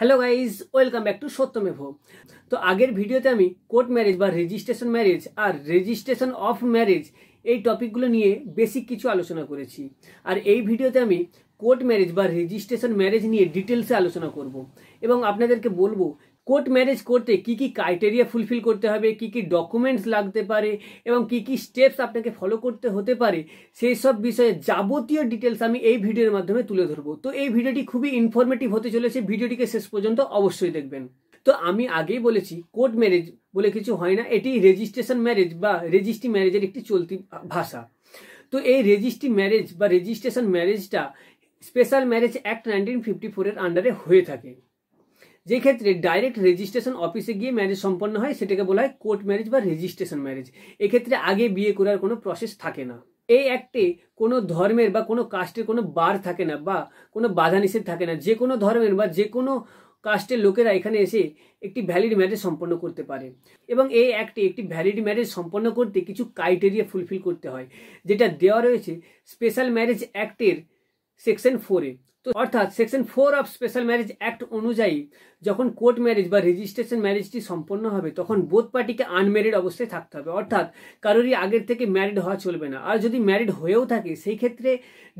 hello guys welcome back to Satyamev তো আগের ভিডিওতে আমি কোর্ট ম্যারেজ বা রেজিস্ট্রেশন ম্যারেজ আর রেজিস্ট্রেশন অফ ম্যারেজ এই টপিকগুলো নিয়ে বেসিক কিছু আলোচনা করেছি আর এই ভিডিওতে আমি কোর্ট ম্যারেজ বা রেজিস্ট্রেশন ম্যারেজ নিয়ে ডিটেলসে আলোচনা করব এবং আপনাদেরকে বলবো কোর্ট ম্যারেজ করতে কি কি ক্রাইটেরিয়া ফুলফিল করতে হবে কি কি ডকুমেন্টস লাগতে পারে এবং কি কি স্টেপস আপনাকে ফলো করতে হতে পারে সেই সব বিষয়ে যাবতীয় ডিটেলস আমি এই ভিডিওর মাধ্যমে তুলে ধরবো তো এই ভিডিওটি খুবই ইনফরমেটিভ হতে চলেছে ভিডিওটিকে শেষ পর্যন্ত অবশ্যই দেখবেন তো আমি আগেই বলেছি কোর্ট ম্যারেজ বলে কিছু হয় না এটি রেজিস্ট্রেশন ম্যারেজ বা রেজিস্ট্রি ম্যারেজের একটি চলতি ভাষা তো এই রেজিস্ট্রি ম্যারেজ বা রেজিস্ট্রেশন ম্যারেজটা special marriage act nineteen fifty ফোরের আন্ডারে হয়ে থাকে যে ক্ষেত্রে ডাইরেক্ট রেজিস্ট্রেশন অফিসে গিয়ে ম্যারেজ সম্পন্ন হয় সেটাকে বলা হয় কোর্ট ম্যারেজ বা রেজিস্ট্রেশন ম্যারেজ এক্ষেত্রে আগে বিয়ে করার কোনো প্রসেস থাকে না এই অ্যাক্টে কোনো ধর্মের বা কোনো কাস্টের কোনো বার থাকে না বা কোনো বাধা নিষেধ থাকে না যে কোনো ধর্মের বা যে কোনো কাস্টের লোকেরা এখানে এসে একটি ভ্যালিড ম্যারেজ সম্পন্ন করতে পারে এবং এই অ্যাক্টে একটি ভ্যালিড ম্যারেজ সম্পন্ন করতে কিছু ক্রাইটেরিয়া ফুলফিল করতে হয় যেটা দেওয়া রয়েছে স্পেশাল ম্যারেজ অ্যাক্টের সেকশন ফোরে তো অর্থাৎ section four of special marriage act অনুযায়ী যখন কোর্ট ম্যারেজ বা রেজিস্ট্রেশন ম্যারেজটি সম্পন্ন হবে তখন বোধ পার্টিকে আনম্যারিড অবস্থায় থাকতে হবে অর্থাৎ কারোরই আগের থেকে ম্যারিড হওয়া চলবে না আর যদি ম্যারিড হয়েও থাকে সেই ক্ষেত্রে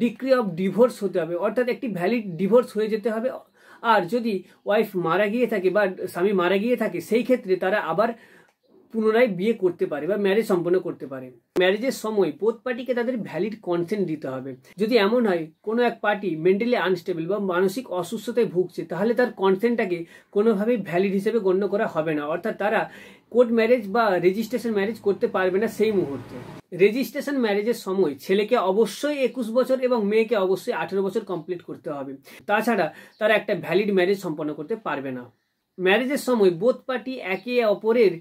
ডিক্রি অফ ডিভোর্স হতে হবে অর্থাৎ একটি ভ্যালিড ডিভোর্স হয়ে যেতে হবে আর যদি ওয়াইফ মারা গিয়ে থাকে বা স্বামী মারা গিয়ে থাকে সেই ক্ষেত্রে তারা আবার পুনরায় বিয়ে করতে পারে বা ম্যারেজ সম্পন্ন করতে পারে ম্যারেজের সময় বোধ পার্টিকে তাদের ভ্যালিড কনসেন্ট দিতে হবে যদি এমন হয় কোনো এক পার্টি মেন্টালি আনস্টেবল বা মানসিক অসুস্থতায় ভুগছে তাহলে তার কনসেন্টটাকে কোনোভাবেই ভ্যালিড হিসেবে গণ্য করা হবে না অর্থাৎ তারা কোর্ট ম্যারেজ বা রেজিস্ট্রেশন ম্যারেজ করতে পারবে না সেই মুহূর্তে রেজিস্ট্রেশন ম্যারেজের সময় ছেলেকে অবশ্যই একুশ বছর এবং মেয়েকে অবশ্যই আঠেরো বছর কমপ্লিট করতে হবে তাছাড়া তারা একটা ভ্যালিড ম্যারেজ সম্পন্ন করতে পারবে না ম্যারেজের সময় বোধ পার্টি একে অপরের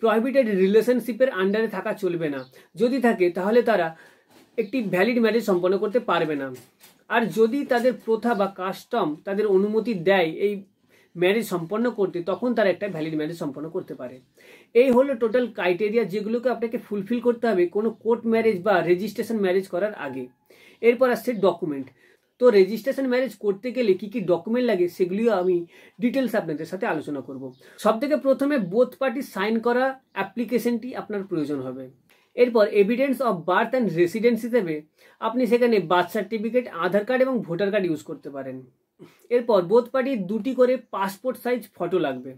প্রহিবিটেড রিলেশনশিপের আন্ডারে থাকা চলবে না যদি থাকে তাহলে তারা একটি ভ্যালিড ম্যারেজ সম্পন্ন করতে পারবে না আর যদি তাদের প্রথা বা কাস্টম তাদের অনুমতি দেয় এই ম্যারেজ সম্পন্ন করতে তখন তারা একটা ভ্যালিড ম্যারেজ সম্পন্ন করতে পারে এই হলো টোটাল ক্রাইটেরিয়া যেগুলোকে আপনাকে ফুলফিল করতে হবে কোনো কোর্ট ম্যারেজ বা রেজিস্ট্রেশন ম্যারেজ করার আগে এরপর আসছে ডকুমেন্ট তো রেজিস্ট্রেশন ম্যারেজ করতে গেলে কি কি ডকুমেন্ট লাগে সেগুলিও আমি ডিটেলস আপনাদের সাথে আলোচনা করব সব থেকে প্রথমে বোথ পার্টি সাইন করা অ্যাপ্লিকেশনটি আপনার প্রয়োজন হবে এরপর evidence of birth and residence হিসেবে আপনি সেখানে বার্থ সার্টিফিকেট আধার কার্ড এবং ভোটার কার্ড ইউজ করতে পারেন এরপর বোথ পার্টির দুটি করে পাসপোর্ট সাইজ ফটো লাগবে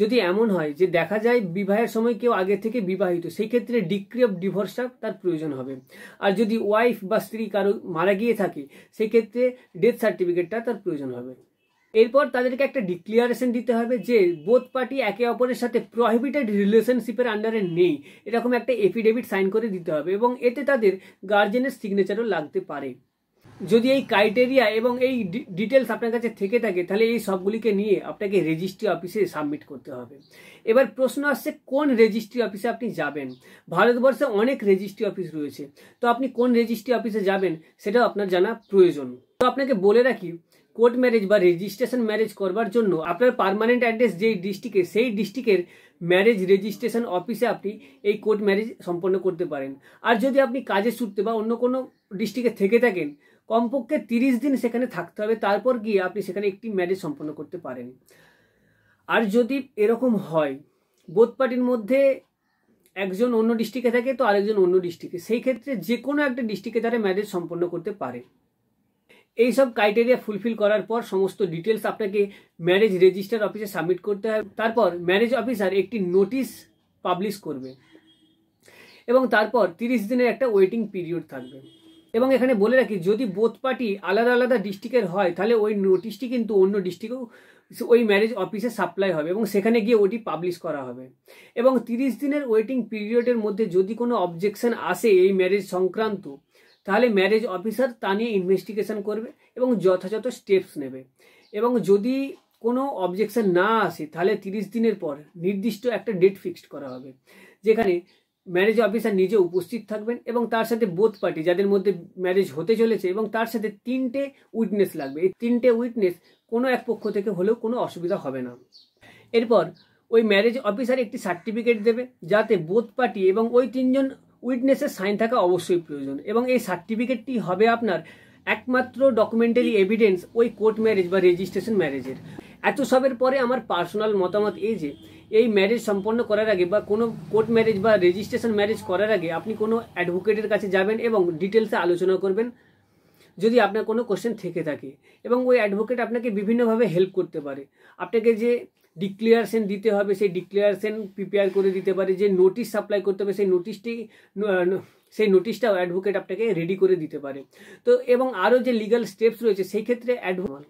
যদি এমন হয় যে দেখা যায় বিবাহের সময় কেউ আগে থেকে বিবাহিত সেই ক্ষেত্রে ডিক্রি অফ ডিভোর্সটা তার প্রয়োজন হবে আর যদি ওয়াইফ বা স্ত্রী কারো মারা গিয়ে থাকে সেক্ষেত্রে ডেথ সার্টিফিকেটটা তার প্রয়োজন হবে এরপর তাদেরকে একটা ডিক্লিয়ারেশন দিতে হবে যে বোধ পার্টি একে অপরের সাথে প্রহিবিটেড রিলেশনশিপের আন্ডারে নেই এরকম একটা এফিডেভিট সাইন করে দিতে হবে এবং এতে তাদের গার্জেনের সিগনেচারও লাগতে পারে যদি এই ক্রাইটেরিয়া এবং এই ডিটেলস আপনার কাছে থেকে থাকে তাহলে এই সবগুলিকে নিয়ে আপনাকে রেজিস্ট্রি অফিসে সাবমিট করতে হবে এবার প্রশ্ন আসছে কোন রেজিস্ট্রি অফিসে আপনি যাবেন ভারতবর্ষে অনেক রেজিস্ট্রি অফিস রয়েছে তো আপনি কোন রেজিস্ট্রি অফিসে যাবেন সেটাও আপনার জানা প্রয়োজন তো আপনাকে বলে রাখি কোর্ট ম্যারেজ বা রেজিস্ট্রেশন ম্যারেজ করবার জন্য আপনার পারমানেন্ট অ্যাড্রেস যেই ডিস্ট্রিক্টে সেই ডিস্ট্রিক্টের ম্যারেজ রেজিস্ট্রেশন অফিসে আপনি এই কোর্ট ম্যারেজ সম্পন্ন করতে পারেন আর যদি আপনি কাজের সূত্রে বা অন্য কোনো ডিস্ট্রিক্টে থেকে থাকেন কমপক্ষে তিরিশ দিন সেখানে থাকতে হবে তারপর গিয়ে আপনি সেখানে একটি ম্যারেজ সম্পন্ন করতে পারেন আর যদি এরকম হয় বোধ পার্টির মধ্যে একজন অন্য ডিস্ট্রিক্টে থাকে তো আরেকজন অন্য ডিস্ট্রিক্টে সেই ক্ষেত্রে যে কোনো একটা ডিস্ট্রিক্টে তারা ম্যারেজ সম্পন্ন করতে পারে এই সব ক্রাইটেরিয়া ফুলফিল করার পর সমস্ত ডিটেলস আপনাকে ম্যারেজ রেজিস্টার অফিসে সাবমিট করতে হয় তারপর ম্যারেজ অফিসার একটি নোটিশ পাবলিশ করবে এবং তারপর তিরিশ দিনের একটা ওয়েটিং পিরিয়ড থাকবে এবং এখানে বলে রাখি যদি বোথ পার্টি আলাদা আলাদা ডিস্ট্রিক্টের হয় তাহলে ওই নোটিশটি কিন্তু অন্য ডিস্ট্রিক্টেও ওই ম্যারেজ অফিসে সাপ্লাই হবে এবং সেখানে গিয়ে ওটি পাবলিশ করা হবে এবং তিরিশ দিনের ওয়েটিং পিরিয়ডের মধ্যে যদি কোনো অবজেকশন আসে এই ম্যারেজ সংক্রান্ত তাহলে ম্যারেজ অফিসার তা নিয়ে ইনভেস্টিগেশন করবে এবং যথাযথ স্টেপস নেবে এবং যদি কোনো অবজেকশন না আসে তাহলে তিরিশ দিনের পর নির্দিষ্ট একটা ডেট ফিক্সড করা হবে যেখানে ম্যারেজ অফিসার নিজে উপস্থিত থাকবেন এবং তার সাথে বোধ পার্টি যাদের মধ্যে ম্যারেজ হতে চলেছে এবং তার সাথে তিনটে উইটনেস লাগবে এই তিনটে উইটনেস কোনো এক পক্ষ থেকে হলেও কোনো অসুবিধা হবে না এরপর ওই ম্যারেজ অফিসার একটি সার্টিফিকেট দেবে যাতে বোধ পার্টি এবং ওই তিনজন উইটনেসের সাইন থাকা অবশ্যই প্রয়োজন এবং এই সার্টিফিকেটটি হবে আপনার একমাত্র ডকুমেন্টারি এভিডেন্স ওই কোর্ট ম্যারেজ বা রেজিস্ট্রেশন ম্যারেজের এত সবের পরে আমার পার্সোনাল মতামত এই যে এই ম্যারেজ সম্পন্ন করার আগে বা কোনো কোর্ট ম্যারেজ বা রেজিস্ট্রেশন ম্যারেজ করার আগে আপনি কোনো অ্যাডভোকেটের কাছে যাবেন এবং ডিটেলসে আলোচনা করবেন যদি আপনার কোনো কোশ্চেন থেকে থাকে এবং ওই অ্যাডভোকেট আপনাকে বিভিন্নভাবে হেল্প করতে পারে আপনাকে যে ডিক্লিয়ারেশন দিতে হবে সেই ডিক্লিয়ারেশন প্রিপেয়ার করে দিতে পারে যে নোটিশ সাপ্লাই করতে হবে সেই নোটিশটি সেই নোটিশটাও অ্যাডভোকেট আপনাকে রেডি করে দিতে পারে তো এবং আরও যে লিগাল স্টেপস রয়েছে সেই ক্ষেত্রে অ্যাডভোকেট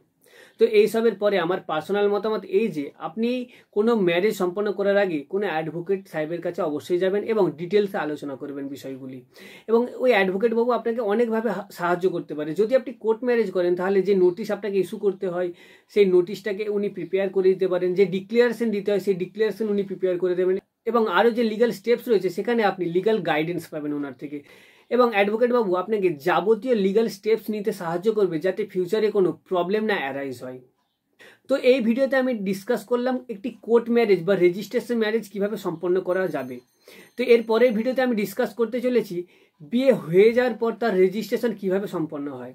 তো এইসবের পরে আমার পার্সোনাল মতামত এই যে আপনি কোনো ম্যারেজ সম্পন্ন করার আগে কোনো অ্যাডভোকেট সাহেবের কাছে অবশ্যই যাবেন এবং ডিটেলসে আলোচনা করবেন বিষয়গুলি এবং ওই অ্যাডভোকেট বাবু আপনাকে অনেকভাবে সাহায্য করতে পারে যদি আপনি কোর্ট ম্যারেজ করেন তাহলে যে নোটিশ আপনাকে ইস্যু করতে হয় সেই নোটিশটাকে উনি প্রিপেয়ার করে দিতে পারেন যে ডিক্লিয়ারেশন দিতে হয় সেই ডিক্লিয়ারেশন উনি প্রিপেয়ার করে দেবেন এবং আরও যে লিগাল স্টেপস রয়েছে সেখানে আপনি লিগাল গাইডেন্স পাবেন ওনার থেকে এবং অ্যাডভোকেট বাবু আপনাকে যাবতীয় লিগাল স্টেপস নিতে সাহায্য করবে যাতে ফিউচারে কোনো প্রবলেম না অ্যারাইজ হয় তো এই ভিডিওতে আমি ডিসকাস করলাম একটি কোর্ট ম্যারেজ বা রেজিস্ট্রেশন ম্যারেজ কিভাবে সম্পন্ন করা যাবে তো এর পরের ভিডিওতে আমি ডিসকাস করতে চলেছি বিয়ে হয়ে যাওয়ার পর তার রেজিস্ট্রেশন কিভাবে সম্পন্ন হয়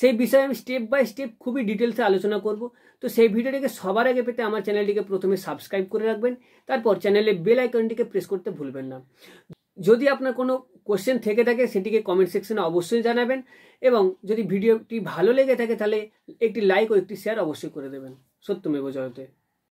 সেই বিষয়ে আমি স্টেপ বাই স্টেপ খুবই ডিটেলসে আলোচনা করব তো সেই ভিডিওটিকে সবার আগে পেতে আমার চ্যানেলটিকে প্রথমে সাবস্ক্রাইব করে রাখবেন তারপর চ্যানেলে বেল আইকনটিকে প্রেস করতে ভুলবেন না যদি আপনার কোনো কোশ্চেন থেকে থাকে সেটিকে কমেন্ট সেকশনে অবশ্যই জানাবেন এবং যদি ভিডিওটি ভালো লেগে থাকে তাহলে একটি লাইক ও একটি শেয়ার অবশ্যই করে দেবেন সত্যমেব জয়তে